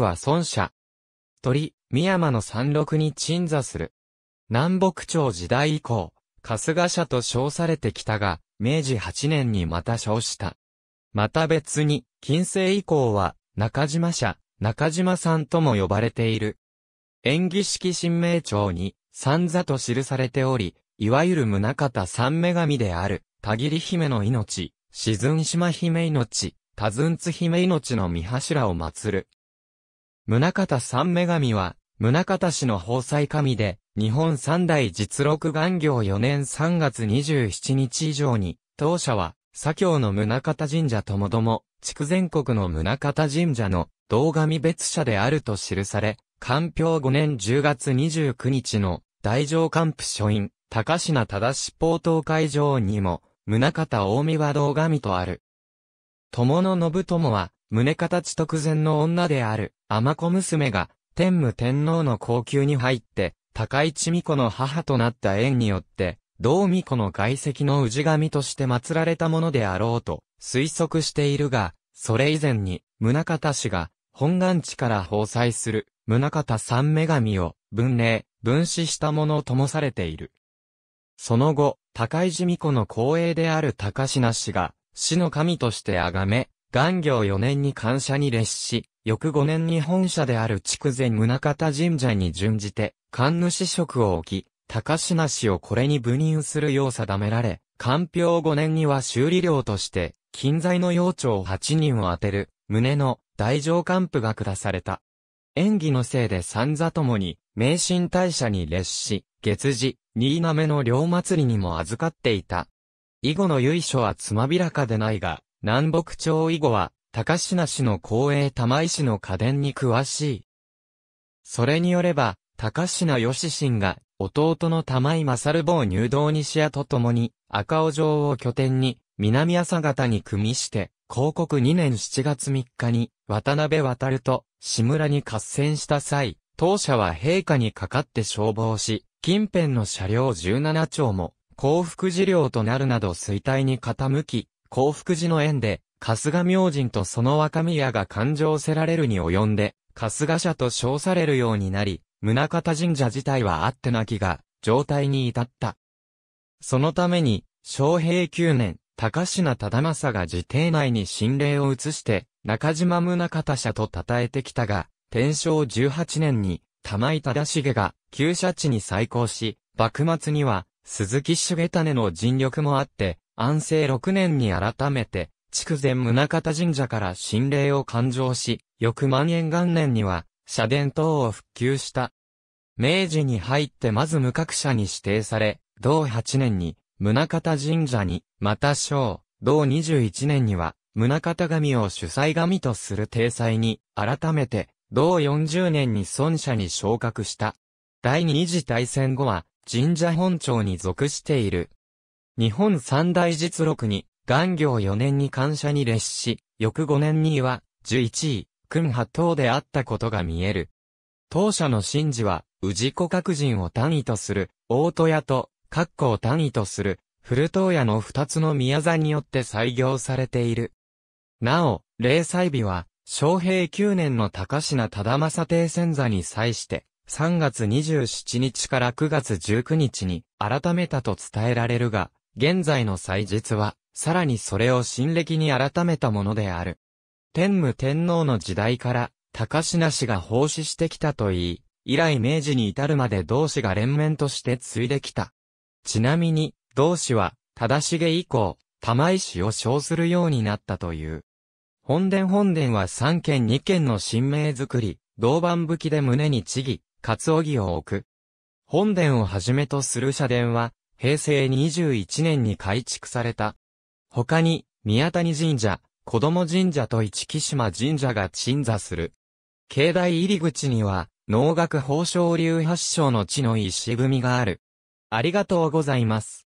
は孫社。鳥、三山の山麓に鎮座する。南北朝時代以降、春日社と称されてきたが、明治8年にまた称した。また別に、近世以降は、中島社、中島さんとも呼ばれている。演技式神明帳に、三座と記されており、いわゆる宗方三女神である、たぎり姫の命、沈ん島姫命、多ん津姫命の三柱を祀る。宗方三女神は、宗方氏の宝祭神で、日本三大実録願行4年3月27日以上に、当社は、左京の宗方神社ともども、筑前国の宗方神社の、道神別社であると記され、官票5年10月29日の、大乗官府書院、高品忠志報道会場にも、宗方大見は道神とある。友の信友は、胸形直前の女である、甘子娘が、天武天皇の皇宮に入って、高市美子の母となった縁によって、同美子の外籍の氏神として祀られたものであろうと推測しているが、それ以前に、宗方氏が、本願地から放祭する、宗方三女神を、文礼、分子したものともされている。その後、高市美子の後衛である高品氏が、死の神として崇め、元行4年に感謝に列し、翌5年に本社である筑前宗方神社に準じて、官主職を置き、高品氏をこれに部任するよう定められ、官票5年には修理料として、近在の幼長8人を当てる、胸の大上官府が下された。演技のせいで三座ともに、名神大社に列し、月次、新滑の両祭りにも預かっていた。以後の由緒はつまびらかでないが、南北朝以後は、高品氏の公営玉井氏の家電に詳しい。それによれば、高品義信が、弟の玉井勝坊入道西屋と共に、赤尾城を拠点に、南朝方に組みして、広告2年7月3日に、渡辺渡ると、志村に合戦した際、当社は陛下にかかって消防し、近辺の車両17丁も、幸福事業となるなど衰退に傾き、幸福寺の縁で、春日明神とその若宮が勘定せられるに及んで、春日社と称されるようになり、宗方神社自体はあってなきが、状態に至った。そのために、昭平9年、高品忠政が自邸内に神霊を移して、中島宗方社と称えてきたが、天正18年に、玉井忠重が、旧社地に再興し、幕末には、鈴木重種の尽力もあって、安政6年に改めて、筑前宗方神社から神霊を勘定し、翌万円元年には、社殿等を復旧した。明治に入ってまず無格者に指定され、同8年に、宗方神社に、また小、同21年には、宗方神を主催神とする体裁に、改めて、同40年に孫者に昇格した。第二次大戦後は、神社本庁に属している、日本三大実録に、元行四年に感謝に列し、翌五年には、十一位、君派等であったことが見える。当社の神事は、治子各人を単位とする、大戸屋と、各校を単位とする、古東屋の二つの宮座によって採用されている。なお、霊祭日は、昭平九年の高品忠政帝仙座に際して、3月27日から9月19日に改めたと伝えられるが、現在の祭日は、さらにそれを新暦に改めたものである。天武天皇の時代から、高品氏が奉仕してきたといい、以来明治に至るまで同氏が連綿として継いできた。ちなみに、同氏は、忠重以降、玉石を称するようになったという。本殿本殿は三軒二軒の新名作り、銅板吹きで胸にちぎ、かつおぎを置く。本殿をはじめとする社殿は、平成21年に改築された。他に、宮谷神社、子供神社と市木島神社が鎮座する。境内入り口には、能楽宝生流発祥の地の石組みがある。ありがとうございます。